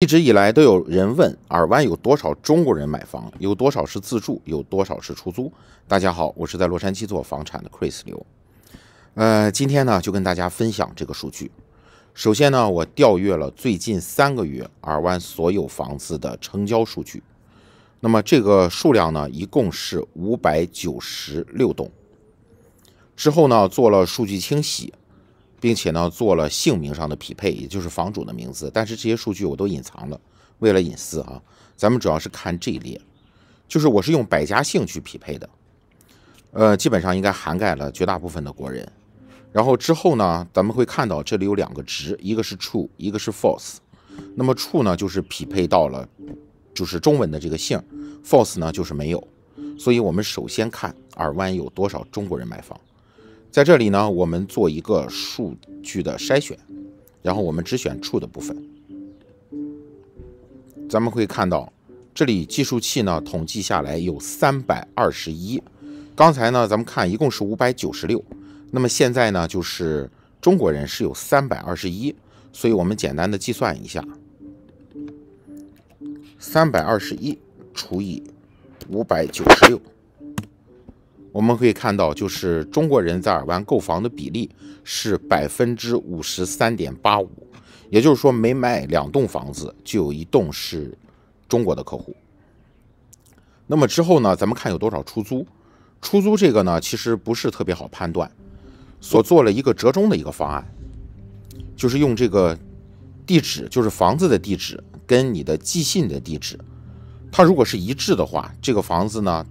一直以来都有人问尔湾有多少中国人买房，有多少是自住，有多少是出租。大家好，我是在洛杉矶做房产的 Chris 刘。呃，今天呢就跟大家分享这个数据。首先呢，我调阅了最近三个月尔湾所有房子的成交数据，那么这个数量呢一共是五百九十六栋。之后呢做了数据清洗。并且呢，做了姓名上的匹配，也就是房主的名字，但是这些数据我都隐藏了，为了隐私啊。咱们主要是看这一列，就是我是用百家姓去匹配的，呃，基本上应该涵盖了绝大部分的国人。然后之后呢，咱们会看到这里有两个值，一个是 True，一个是 False。那么 True 呢，就是匹配到了，就是中文的这个姓；False 呢，就是没有。所以我们首先看耳湾有多少中国人买房。在这里呢，我们做一个数据的筛选，然后我们只选处的部分，咱们会看到这里计数器呢统计下来有三百二十一。刚才呢，咱们看一共是五百九十六，那么现在呢就是中国人是有三百二十一，所以我们简单的计算一下，三百二十一除以五百九十六。我们可以看到，就是中国人在耳湾购房的比例是百分之五十三点八五，也就是说，每买两栋房子，就有一栋是中国的客户。那么之后呢，咱们看有多少出租？出租这个呢，其实不是特别好判断，所做了一个折中的一个方案，就是用这个地址，就是房子的地址跟你的寄信的地址，它如果是一致的话，这个房子呢。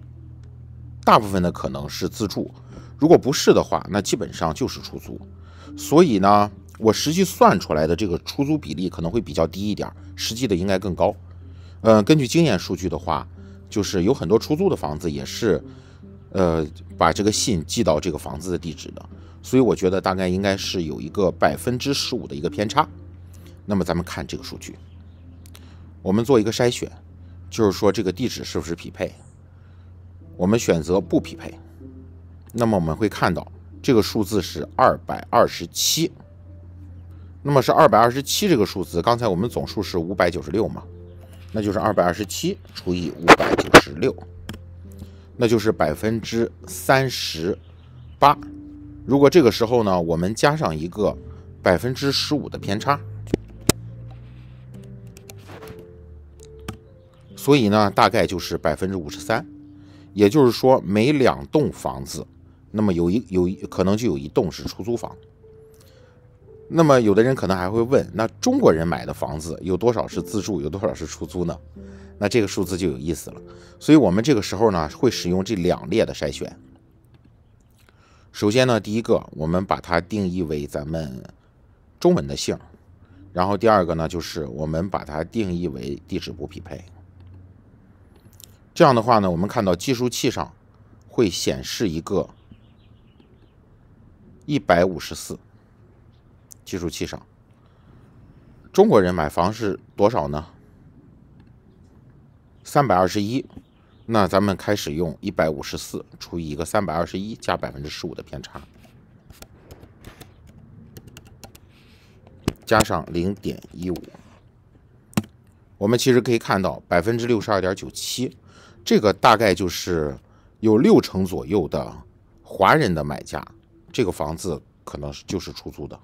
大部分的可能是自住，如果不是的话，那基本上就是出租。所以呢，我实际算出来的这个出租比例可能会比较低一点，实际的应该更高。嗯，根据经验数据的话，就是有很多出租的房子也是，呃，把这个信寄到这个房子的地址的。所以我觉得大概应该是有一个百分之十五的一个偏差。那么咱们看这个数据，我们做一个筛选，就是说这个地址是不是匹配？我们选择不匹配，那么我们会看到这个数字是二百二十七，那么是二百二十七这个数字，刚才我们总数是五百九十六嘛，那就是二百二十七除以五百九十六，那就是百分之三十八。如果这个时候呢，我们加上一个百分之十五的偏差，所以呢，大概就是百分之五十三。也就是说，每两栋房子，那么有一有一可能就有一栋是出租房。那么有的人可能还会问，那中国人买的房子有多少是自住，有多少是出租呢？那这个数字就有意思了。所以，我们这个时候呢，会使用这两列的筛选。首先呢，第一个，我们把它定义为咱们中文的姓然后第二个呢，就是我们把它定义为地址不匹配。这样的话呢，我们看到计数器上会显示一个一百五十四。计数器上，中国人买房是多少呢？三百二十一。那咱们开始用一百五十四除以一个三百二十一，加百分之十五的偏差，加上零点一五。我们其实可以看到百分之六十二点九七。这个大概就是有六成左右的华人的买家，这个房子可能是就是出租的。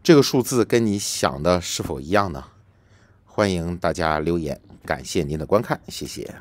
这个数字跟你想的是否一样呢？欢迎大家留言，感谢您的观看，谢谢。